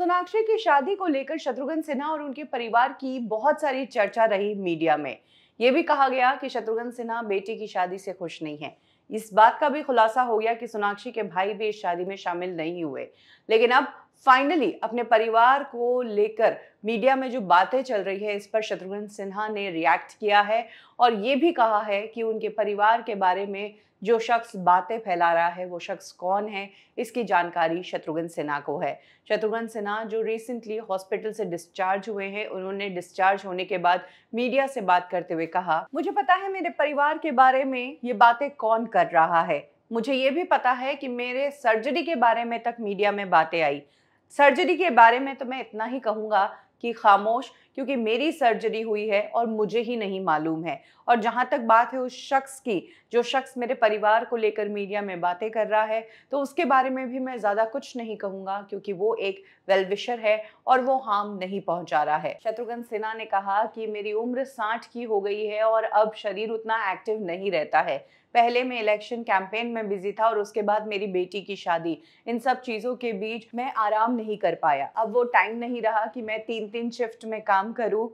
सोनाक्षी की शादी को लेकर शत्रुघ्न सिन्हा और उनके परिवार की बहुत सारी चर्चा रही मीडिया में ये भी कहा गया कि शत्रुघ्न सिन्हा बेटी की शादी से खुश नहीं है इस बात का भी खुलासा हो गया कि सोनाक्षी के भाई भी इस शादी में शामिल नहीं हुए लेकिन अब फाइनली अपने परिवार को लेकर मीडिया में जो बातें चल रही है इस पर शत्रुघ्न सिन्हा ने रिएक्ट किया है और ये भी कहा है कि उनके परिवार के बारे में जो शख्स बातें फैला रहा है वो शख्स कौन है इसकी जानकारी शत्रुघ्न सिन्हा को है शत्रुघ्न सिन्हा जो रिसेंटली हॉस्पिटल से डिस्चार्ज हुए हैं उन्होंने डिस्चार्ज होने के बाद मीडिया से बात करते हुए कहा मुझे पता है मेरे परिवार के बारे में ये बातें कौन कर कर रहा है मुझे ये भी पता है कि मेरे सर्जरी के बारे में तक मीडिया में बातें आई सर्जरी के बारे में तो मैं इतना ही कहूँगा कि खामोश क्योंकि मेरी सर्जरी हुई है और मुझे ही नहीं मालूम है और जहाँ तक बात है उस शख्स की जो शख्स मेरे परिवार को लेकर मीडिया में बातें कर रहा है तो उसके बारे में भी मैं ज़्यादा कुछ नहीं कहूँगा क्योंकि वो एक वेलविशर है और वो हार्म नहीं पहुँचा रहा है शत्रुघ्न सिन्हा ने कहा कि मेरी उम्र साठ की हो गई है और अब शरीर उतना एक्टिव नहीं रहता है पहले मैं इलेक्शन कैंपेन में बिजी था और उसके बाद मेरी बेटी की शादी इन सब चीज़ों के बीच मैं आराम नहीं कर पाया अब वो टाइम नहीं रहा कि मैं तीन तीन शिफ्ट में काम काम करूँ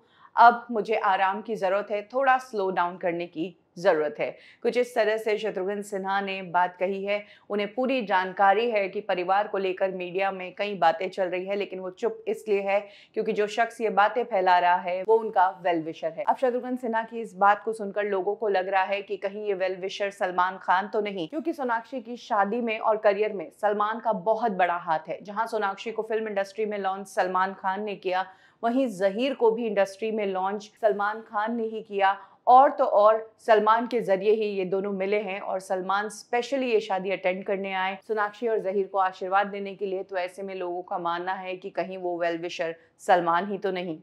अब मुझे आराम की ज़रूरत है थोड़ा स्लो डाउन करने की ज़रूरत है कुछ इस तरह से शत्रुघ्न सिन्हा ने बात कही है उन्हें पूरी जानकारी है कि परिवार को लेकर मीडिया में कई बातें चल रही है लेकिन वो चुप इसलिए है क्योंकि जो शख्स ये बातें फैला रहा है वो उनका वेल विशर है अब शत्रुघ्न सिन्हा की इस बात को सुनकर लोगों को लग रहा है कि कहीं ये वेल विशर सलमान खान तो नहीं क्योंकि सोनाक्षी की शादी में और करियर में सलमान का बहुत बड़ा हाथ है जहाँ सोनाक्षी को फिल्म इंडस्ट्री में लॉन्च सलमान खान ने किया वहीं जहीर को भी इंडस्ट्री में लॉन्च सलमान खान ने ही किया और तो और सलमान के ज़रिए ही ये दोनों मिले हैं और सलमान स्पेशली ये शादी अटेंड करने आए सोनाक्षी और जहीर को आशीर्वाद देने के लिए तो ऐसे में लोगों का मानना है कि कहीं वो वेल विशर सलमान ही तो नहीं